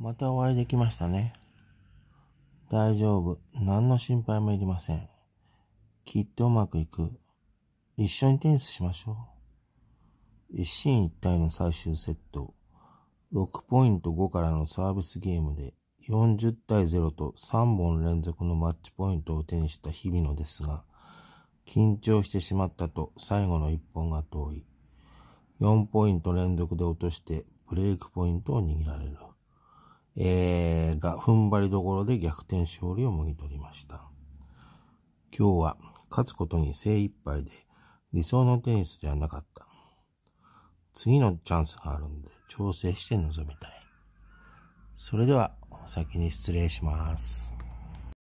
またお会いできましたね。大丈夫。何の心配もいりません。きっとうまくいく。一緒にテニスしましょう。一進一退の最終セット。6ポイント5からのサービスゲームで40対0と3本連続のマッチポイントを手にした日々のですが、緊張してしまったと最後の1本が遠い。4ポイント連続で落としてブレイクポイントを握られる。えー、が踏ん張りどころで逆転勝利をもぎ取りました。今日は勝つことに精一杯で理想のテニスではなかった。次のチャンスがあるんで調整して臨みたい。それでは先に失礼します。